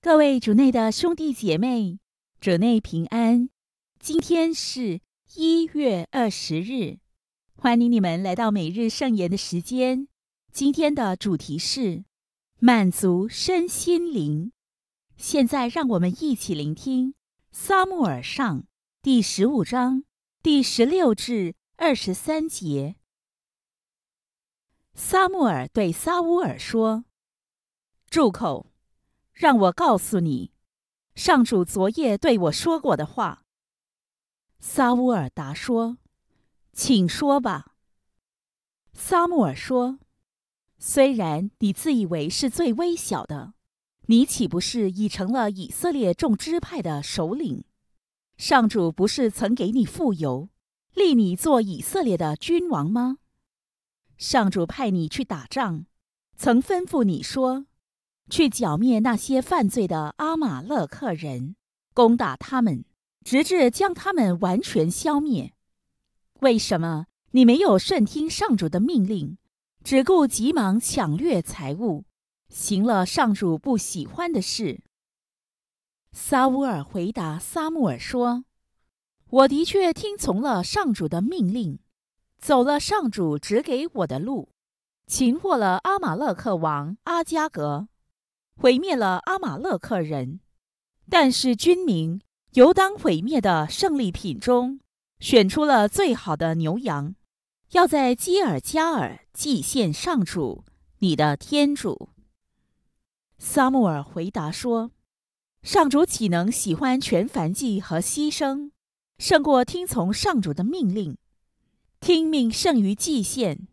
各位主内的兄弟姐妹，主内平安。今天是一月二十日，欢迎你们来到每日圣言的时间。今天的主题是满足身心灵。现在让我们一起聆听撒母耳上第十五章第十六至二十三节。撒母耳对撒乌尔说：“住口。”让我告诉你，上主昨夜对我说过的话。撒乌尔答说：“请说吧。”撒木尔说：“虽然你自以为是最微小的，你岂不是已成了以色列众支派的首领？上主不是曾给你富有，立你做以色列的君王吗？上主派你去打仗，曾吩咐你说。”去剿灭那些犯罪的阿马勒克人，攻打他们，直至将他们完全消灭。为什么你没有顺听上主的命令，只顾急忙抢掠财物，行了上主不喜欢的事？撒乌尔回答撒穆尔说：“我的确听从了上主的命令，走了上主指给我的路，擒获了阿马勒克王阿加格。”毁灭了阿马勒克人，但是军民由当毁灭的胜利品中选出了最好的牛羊，要在基尔加尔祭献上主，你的天主。撒母尔回答说：“上主岂能喜欢全凡祭和牺牲，胜过听从上主的命令？听命胜于祭献，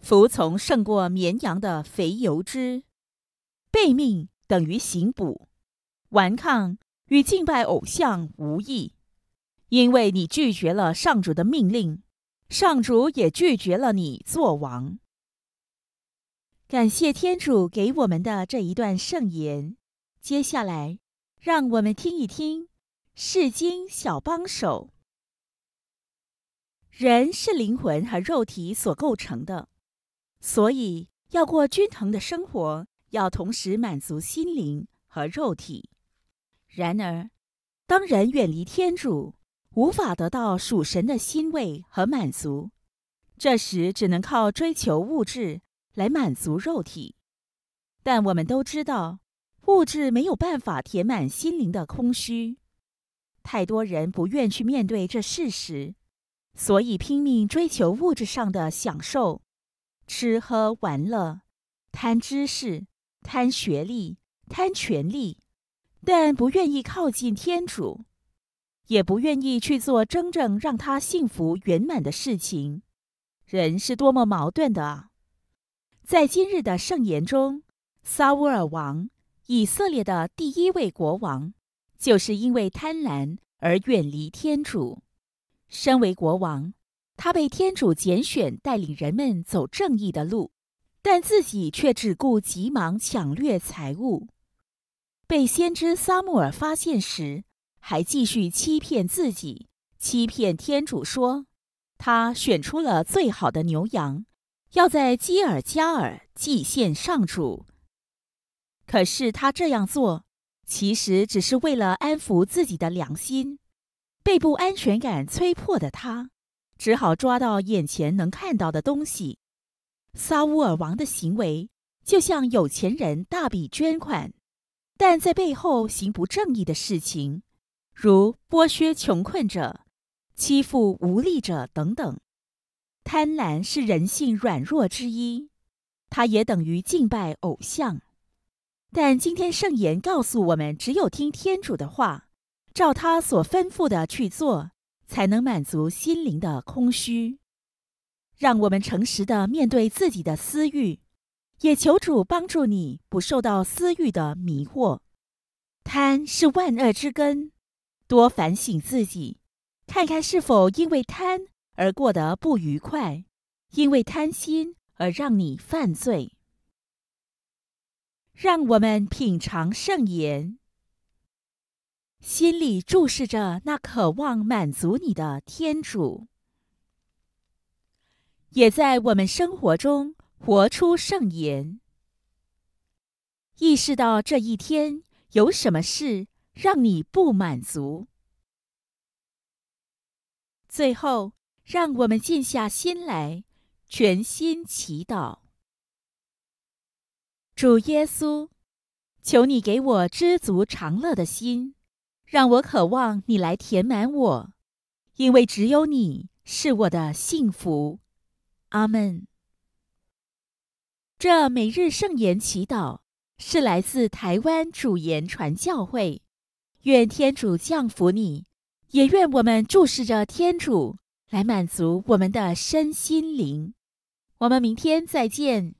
服从胜过绵羊的肥油脂。”背命等于行捕，顽抗与敬拜偶像无异，因为你拒绝了上主的命令，上主也拒绝了你做王。感谢天主给我们的这一段圣言。接下来，让我们听一听《释经小帮手》。人是灵魂和肉体所构成的，所以要过均衡的生活。要同时满足心灵和肉体。然而，当人远离天主，无法得到属神的欣慰和满足，这时只能靠追求物质来满足肉体。但我们都知道，物质没有办法填满心灵的空虚。太多人不愿去面对这事实，所以拼命追求物质上的享受，吃喝玩乐，贪知识。贪学历，贪权力，但不愿意靠近天主，也不愿意去做真正让他幸福圆满的事情。人是多么矛盾的！啊！在今日的圣言中，撒乌尔王，以色列的第一位国王，就是因为贪婪而远离天主。身为国王，他被天主拣选，带领人们走正义的路。但自己却只顾急忙抢掠财物，被先知撒穆尔发现时，还继续欺骗自己，欺骗天主说，他选出了最好的牛羊，要在基尔加尔祭献上主。可是他这样做，其实只是为了安抚自己的良心。被不安全感摧破的他，只好抓到眼前能看到的东西。撒乌尔王的行为，就像有钱人大笔捐款，但在背后行不正义的事情，如剥削穷困者、欺负无力者等等。贪婪是人性软弱之一，它也等于敬拜偶像。但今天圣言告诉我们，只有听天主的话，照他所吩咐的去做，才能满足心灵的空虚。让我们诚实的面对自己的私欲，也求主帮助你不受到私欲的迷惑。贪是万恶之根，多反省自己，看看是否因为贪而过得不愉快，因为贪心而让你犯罪。让我们品尝圣言，心里注视着那渴望满足你的天主。也在我们生活中活出圣言，意识到这一天有什么事让你不满足。最后，让我们静下心来，全心祈祷。主耶稣，求你给我知足常乐的心，让我渴望你来填满我，因为只有你是我的幸福。阿门。这每日圣言祈祷是来自台湾主言传教会，愿天主降福你，也愿我们注视着天主来满足我们的身心灵。我们明天再见。